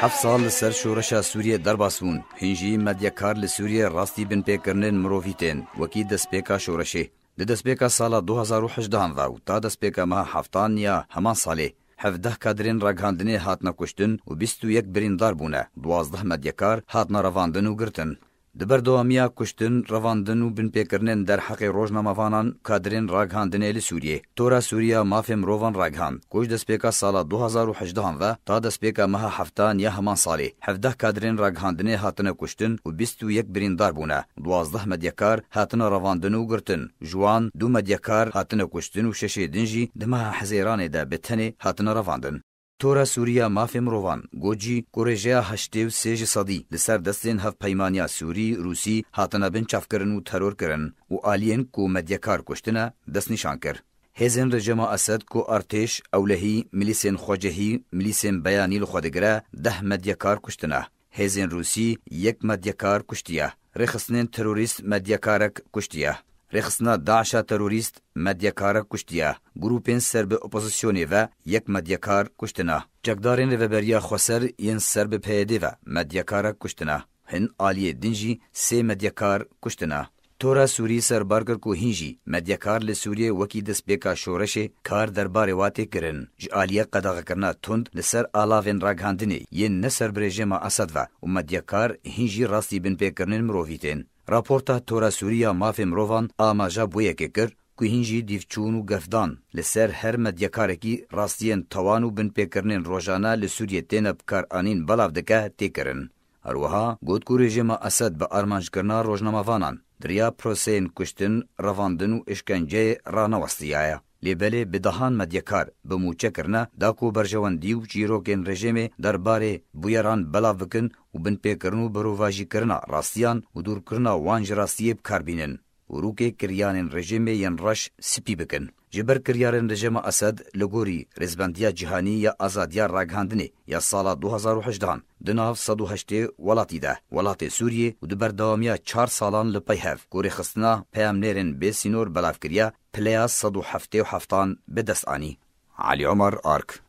هەفت ساڵ لەسەر شۆڕەشا سووریە دەرباسبوون هینژی مەدیەکار لە سووریە ڕاستی بنپێکردنێن مرۆڤی تێن وەکی دەستپێکا شۆڕەشێ لە دەستپێکە ساڵە 2010دا و تا دەستپێکە مە هەفتان یا هەمان ساڵێ هەفده کادرێن ڕگەاندنێ هاتنە کوشتن و 21 بریندار بوونە دوازده مەدیەکار هاتنە ڕەواندن و گرتن دبردوامیه کشتن رواندن و بنپێکردن دەرحەق ڕۆژنامەوانان کادرێن ڕاگهاندنێ لە سووریێ تۆرا سووریا مافێ مرۆڤان ڕاگهاند کۆش دەستپێکە ساڵە 2010 ڤە تا دەستپێکە مەها هەفتان یا هەمان ساڵێ هەفده کادرێن ڕاگهاندنێ هاتنە کوشتن و 21 بریندار بوونە دوازده مەدیەکار هاتنە ڕەواندن و گرتن ژوان دوو مەدیەکار هاتنە کوشتن و شەشێ دنجی دمەها حەزێرانێدا بتەنێ هاتنە ڕەواندن تورا سوریا مافم روان گوجی گورژیا هشتیو سیج صدی لسر دستین هف پیمانیا سوری روسی هاتنا بن چافکرن و ترور کرن و آلین کو مدیکار کشتنه دست نشان کر هزن رژما اسد کو ارتش اولهی ملیسن خوجهی ملیسن بیانی لخودگره ده مدیکار کشتنه هزن روسی یک مدیکار کشتیه رخصنین تروریست مدیکارک کشتیه Rexsna Daşa terörist medyakara kuştiya, grupên serbi opozisyonê ve yek medyakar kuştina. Cekdarên reveberiya Xweser yên serbi PYD ve medyakara kuştina. Hin aliyê din jî sê medyakar kuştina. Tora Sûrî serbar kir ku hin jî medyakar li Sûriye wekî destpêka şoreşê kar derbarê watê kirin. Ji aliye qedağekirina tund li ser alavên ragihandinê yên ne serbirêjema Esed ve û medyakar hin jî rastî binpêkirinin mirovî tên. راپورتا تورا سوریا mafê mirovan amaja bûyekê kir ku hin jî dîvçûn û gefdan li ser her medyakareke rastiyên tawan û binpêkirinên rojana li Sûriyê têne bikaranîn belav dike têkirin. Herwiha got ku rejima Esed bi armanjkirina rojnamavanan diriya proseyên kuştin, revandin û işkenceyê ranewestiyaye. لیبل بدهان مدیکار به موچه کرنا دا کو برجوان دیو چیروکن رژیمه درباره بویران بلا وکن و بن پیکرنو برو واجی کرنا راستیان و دور کرنا وانج راستیب کاربینن. وروکه کریانن رژیم یان رش سپی بکن جبر کریارن رژیم اسد لګوري رزبندیا جهانی یا ازادیا راګاندنی یا سال 2018 د ناو 108 ولاتی ده ولات سوریه او د برداومیا 4 سالان لپی هف ګوري خصنا پیامنرن به سینور بلافکریا پلیا 107 هفتان به دسانی علي عمر ارک